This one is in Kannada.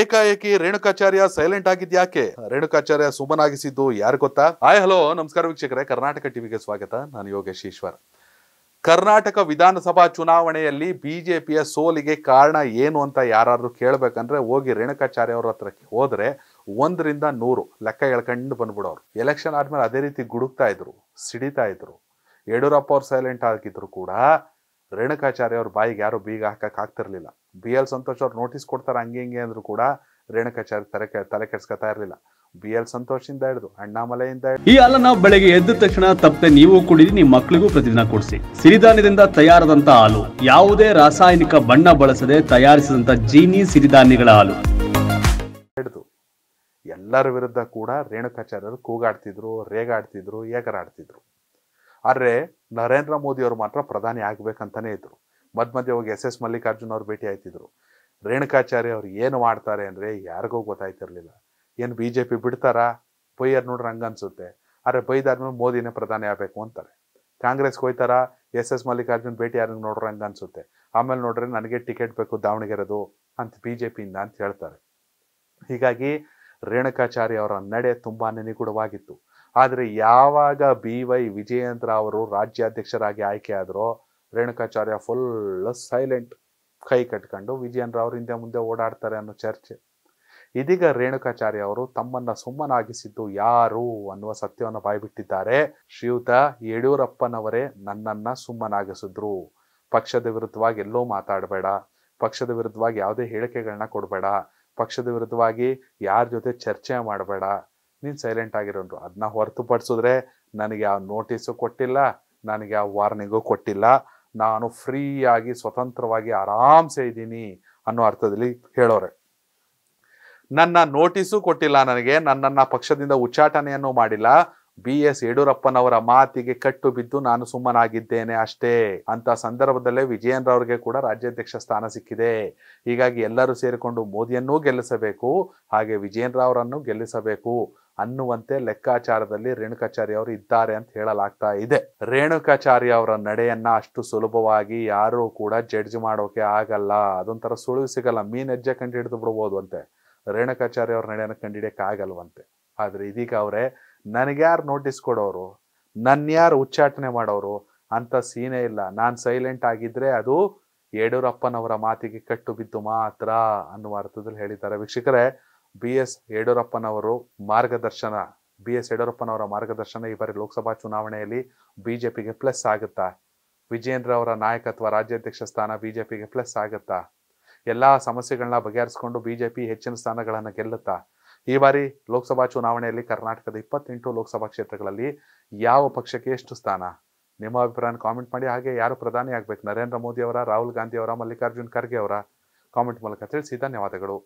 ಏಕಾಏಕಿ ರೇಣುಕಾಚಾರ್ಯ ಸೈಲೆಂಟ್ ಆಗಿದ್ಯಾಕೆ ರೇಣುಕಾಚಾರ್ಯ ಸುಮ್ಮನಾಗಿಸಿದ್ದು ಯಾರು ಗೊತ್ತಾ ಹಾಯ್ ಹಲೋ ನಮಸ್ಕಾರ ವೀಕ್ಷಕರೇ ಕರ್ನಾಟಕ ಟಿವಿಗೆ ಸ್ವಾಗತ ನಾನು ಯೋಗೇಶ್ ಈಶ್ವರ್ ಕರ್ನಾಟಕ ವಿಧಾನಸಭಾ ಚುನಾವಣೆಯಲ್ಲಿ ಬಿಜೆಪಿಯ ಸೋಲಿಗೆ ಕಾರಣ ಏನು ಅಂತ ಯಾರಾದ್ರೂ ಕೇಳ್ಬೇಕಂದ್ರೆ ಹೋಗಿ ರೇಣುಕಾಚಾರ್ಯ ಅವ್ರ ಹತ್ರಕ್ಕೆ ಹೋದ್ರೆ ಒಂದರಿಂದ ನೂರು ಲೆಕ್ಕ ಹೇಳ್ಕೊಂಡು ಬಂದ್ಬಿಡೋರು ಎಲೆಕ್ಷನ್ ಆದ್ಮೇಲೆ ಅದೇ ರೀತಿ ಗುಡುಕ್ತಾ ಇದ್ರು ಸಿಡಿತಾ ಇದ್ರು ಯಡಿಯೂರಪ್ಪ ಅವ್ರು ಸೈಲೆಂಟ್ ಆಗಿದ್ರು ಕೂಡ ರೇಣುಕಾಚಾರ್ಯ ಅವ್ರ ಬಾಯಿಗೆ ಯಾರು ಬೀಗ ಹಾಕಕ್ಕೆ ಆಗ್ತಿರ್ಲಿಲ್ಲ ಬಿ ಎಲ್ ಸಂತೋಷ್ ಅವ್ರು ನೋಟಿಸ್ ಕೊಡ್ತಾರೆ ಹಂಗೆ ಹಿಂಗೆ ಅಂದ್ರೂ ಕೂಡ ರೇಣುಕಾಚಾರ್ಯ ತಲೆ ತಲೆ ಕೆಡ್ಸ್ಕೊತಾ ಇರಲಿಲ್ಲ ಬಿ ಎಲ್ ಸಂತೋಷಿಂದ ಹಿಡಿದು ಅಣ್ಣಾಮಲೆಯಿಂದ ಈ ನಾವು ಬೆಳಗ್ಗೆ ಎದ್ದ ತಕ್ಷಣ ತಪ್ಪದೆ ನೀವು ಕುಡಿದು ನಿಮ್ಮ ಮಕ್ಕಳಿಗೂ ಪ್ರತಿದಿನ ಕೊಡಿಸಿ ಸಿರಿಧಾನ್ಯದಿಂದ ತಯಾರದಂತ ಹಾಲು ಯಾವುದೇ ರಾಸಾಯನಿಕ ಬಣ್ಣ ಬಳಸದೆ ತಯಾರಿಸಿದಂತ ಜೀನಿ ಸಿರಿಧಾನ್ಯಗಳ ಹಾಲು ಹಿಡಿದು ಎಲ್ಲರ ವಿರುದ್ಧ ಕೂಡ ರೇಣುಕಾಚಾರ್ಯರು ಕೂಗಾಡ್ತಿದ್ರು ರೇಗಾಡ್ತಿದ್ರು ಏಕರಾಡ್ತಿದ್ರು ಆದರೆ ನರೇಂದ್ರ ಮೋದಿ ಅವರು ಮಾತ್ರ ಪ್ರಧಾನಿ ಆಗಬೇಕಂತಲೇ ಇದ್ದರು ಮಧ್ಯ ಮಧ್ಯೆ ಹೋಗಿ ಎಸ್ ಎಸ್ ಮಲ್ಲಿಕಾರ್ಜುನ ಅವ್ರು ಭೇಟಿ ಆಯ್ತಿದ್ರು ರೇಣುಕಾಚಾರ್ಯ ಅವ್ರು ಏನು ಮಾಡ್ತಾರೆ ಅಂದರೆ ಯಾರಿಗೂ ಗೊತ್ತಾಯ್ತಿರ್ಲಿಲ್ಲ ಏನು ಬಿ ಜೆ ಪಿ ಬಿಡ್ತಾರಾ ಬೈಯರ್ ನೋಡ್ರೆ ಹಂಗನ್ಸುತ್ತೆ ಆದರೆ ಬೈದಾದ್ಮೇಲೆ ಮೋದಿನೇ ಪ್ರಧಾನಿ ಆಗಬೇಕು ಅಂತಾರೆ ಕಾಂಗ್ರೆಸ್ಗೆ ಹೋಯ್ತಾರ ಎಸ್ ಎಸ್ ಮಲ್ಲಿಕಾರ್ಜುನ್ ಭೇಟಿ ಯಾರಂಗೆ ನೋಡ್ರೆ ಹಂಗೆ ಅನಿಸುತ್ತೆ ಆಮೇಲೆ ನೋಡ್ರೆ ನನಗೆ ಟಿಕೆಟ್ ಬೇಕು ದಾವಣಗೆರೆದು ಅಂತ ಬಿ ಜೆ ಪಿಯಿಂದ ಅಂತ ಹೇಳ್ತಾರೆ ಹೀಗಾಗಿ ರೇಣುಕಾಚಾರ್ಯ ಅವರ ನಡೆ ತುಂಬಾ ನಿಗೂಢವಾಗಿತ್ತು ಆದರೆ ಯಾವಾಗ ಬಿ ವೈ ವಿಜಯೇಂದ್ರ ಅವರು ರಾಜ್ಯಾಧ್ಯಕ್ಷರಾಗಿ ಆಯ್ಕೆಯಾದರೋ ರೇಣುಕಾಚಾರ್ಯ ಫುಲ್ ಸೈಲೆಂಟ್ ಕೈ ಕಟ್ಕೊಂಡು ವಿಜಯೇಂದ್ರ ಅವರು ಹಿಂದೆ ಮುಂದೆ ಓಡಾಡ್ತಾರೆ ಅನ್ನೋ ಚರ್ಚೆ ಇದೀಗ ರೇಣುಕಾಚಾರ್ಯ ಅವರು ತಮ್ಮನ್ನ ಸುಮ್ಮನಾಗಿಸಿದ್ದು ಯಾರು ಅನ್ನುವ ಸತ್ಯವನ್ನು ಬಾಯ್ಬಿಟ್ಟಿದ್ದಾರೆ ಶ್ರೀಯುತ ಯಡಿಯೂರಪ್ಪನವರೇ ನನ್ನನ್ನ ಸುಮ್ಮನಾಗಿಸಿದ್ರು ಪಕ್ಷದ ವಿರುದ್ಧವಾಗಿ ಎಲ್ಲೋ ಮಾತಾಡಬೇಡ ಪಕ್ಷದ ವಿರುದ್ಧವಾಗಿ ಯಾವುದೇ ಹೇಳಿಕೆಗಳನ್ನ ಕೊಡಬೇಡ ಪಕ್ಷದ ವಿರುದ್ಧವಾಗಿ ಯಾರ ಜೊತೆ ಚರ್ಚೆ ಮಾಡಬೇಡ ನೀನು ಸೈಲೆಂಟ್ ಆಗಿರೋರು ಅದನ್ನ ಹೊರತುಪಡಿಸಿದ್ರೆ ನನಗೆ ಯಾವ ನೋಟಿಸು ಕೊಟ್ಟಿಲ್ಲ ನನಗೆ ಯಾವ ವಾರ್ನಿಂಗು ಕೊಟ್ಟಿಲ್ಲ ನಾನು ಫ್ರೀಯಾಗಿ ಸ್ವತಂತ್ರವಾಗಿ ಆರಾಮ್ಸೆ ಇದ್ದೀನಿ ಅನ್ನೋ ಅರ್ಥದಲ್ಲಿ ಹೇಳೋರೆ ನನ್ನ ನೋಟಿಸು ಕೊಟ್ಟಿಲ್ಲ ನನಗೆ ನನ್ನನ್ನು ಪಕ್ಷದಿಂದ ಉಚ್ಚಾಟನೆಯನ್ನು ಮಾಡಿಲ್ಲ ಬಿ ಎಸ್ ಯಡಿಯೂರಪ್ಪನವರ ಮಾತಿಗೆ ಕಟ್ಟು ಬಿದ್ದು ನಾನು ಸುಮ್ಮನಾಗಿದ್ದೇನೆ ಅಷ್ಟೇ ಅಂತ ಸಂದರ್ಭದಲ್ಲೇ ವಿಜಯನ್ ಅವರಿಗೆ ಕೂಡ ರಾಜ್ಯಾಧ್ಯಕ್ಷ ಸ್ಥಾನ ಸಿಕ್ಕಿದೆ ಹೀಗಾಗಿ ಎಲ್ಲರೂ ಸೇರಿಕೊಂಡು ಮೋದಿಯನ್ನೂ ಗೆಲ್ಲಿಸಬೇಕು ಹಾಗೆ ವಿಜಯನ್ ಅವರನ್ನು ಗೆಲ್ಲಿಸಬೇಕು ಅನ್ನುವಂತೆ ಲೆಕ್ಕಾಚಾರದಲ್ಲಿ ರೇಣುಕಾಚಾರ್ಯ ಅವರು ಇದ್ದಾರೆ ಅಂತ ಹೇಳಲಾಗ್ತಾ ಇದೆ ರೇಣುಕಾಚಾರ್ಯ ಅವರ ನಡೆಯನ್ನ ಅಷ್ಟು ಸುಲಭವಾಗಿ ಯಾರೂ ಕೂಡ ಜಡ್ಜ್ ಮಾಡೋಕೆ ಆಗಲ್ಲ ಅದೊಂಥರ ಸುಳಿವು ಸಿಗಲ್ಲ ಮೀನ್ ಹೆಜ್ಜೆ ಕಂಡು ಹಿಡಿದು ಬಿಡ್ಬೋದು ಅಂತೆ ರೇಣುಕಾಚಾರ್ಯ ಅವರ ನಡೆಯನ್ನು ಕಂಡು ಆಗಲ್ವಂತೆ ಆದರೆ ಇದೀಗ ಅವರೇ ನನಗ್ಯಾರು ನೋಟಿಸ್ ಕೊಡೋರು ನನ್ಯಾರು ಉಚ್ಚಾಟನೆ ಮಾಡೋರು ಅಂತ ಸೀನೇ ಇಲ್ಲ ನಾನು ಸೈಲೆಂಟ್ ಆಗಿದ್ರೆ ಅದು ಯಡಿಯೂರಪ್ಪನವರ ಮಾತಿಗೆ ಕಟ್ಟು ಬಿದ್ದು ಮಾತ್ರ ಅನ್ನುವ ಅರ್ಥದಲ್ಲಿ ಹೇಳಿದ್ದಾರೆ ವೀಕ್ಷಕರೇ ಬಿ ಎಸ್ ಯಡಿಯೂರಪ್ಪನವರು ಮಾರ್ಗದರ್ಶನ ಬಿ ಎಸ್ ಯಡಿಯೂರಪ್ಪನವರ ಮಾರ್ಗದರ್ಶನ ಈ ಬಾರಿ ಲೋಕಸಭಾ ಚುನಾವಣೆಯಲ್ಲಿ ಬಿಜೆಪಿಗೆ ಪ್ಲಸ್ ಆಗುತ್ತಾ ವಿಜೇಂದ್ರ ಅವರ ನಾಯಕತ್ವ ರಾಜ್ಯಾಧ್ಯಕ್ಷ ಸ್ಥಾನ ಬಿಜೆಪಿಗೆ ಪ್ಲಸ್ ಆಗುತ್ತಾ ಎಲ್ಲಾ ಸಮಸ್ಯೆಗಳನ್ನ ಬಗೆಹರಿಸಿಕೊಂಡು ಬಿಜೆಪಿ ಹೆಚ್ಚಿನ ಸ್ಥಾನಗಳನ್ನು ಗೆಲ್ಲುತ್ತಾ ಈ ಬಾರಿ ಲೋಕಸಭಾ ಚುನಾವಣೆಯಲ್ಲಿ ಕರ್ನಾಟಕದ ಇಪ್ಪತ್ತೆಂಟು ಲೋಕಸಭಾ ಕ್ಷೇತ್ರಗಳಲ್ಲಿ ಯಾವ ಪಕ್ಷಕ್ಕೆ ಎಷ್ಟು ಸ್ಥಾನ ನಿಮ್ಮ ಅಭಿಪ್ರಾಯನ ಕಾಮೆಂಟ್ ಮಾಡಿ ಹಾಗೆ ಯಾರು ಪ್ರಧಾನಿ ಆಗ್ಬೇಕು ನರೇಂದ್ರ ಮೋದಿ ಅವರ ರಾಹುಲ್ ಗಾಂಧಿ ಅವರ ಮಲ್ಲಿಕಾರ್ಜುನ್ ಖರ್ಗೆ ಅವರ ಕಾಮೆಂಟ್ ಮೂಲಕ ತಿಳಿಸಿ ಧನ್ಯವಾದಗಳು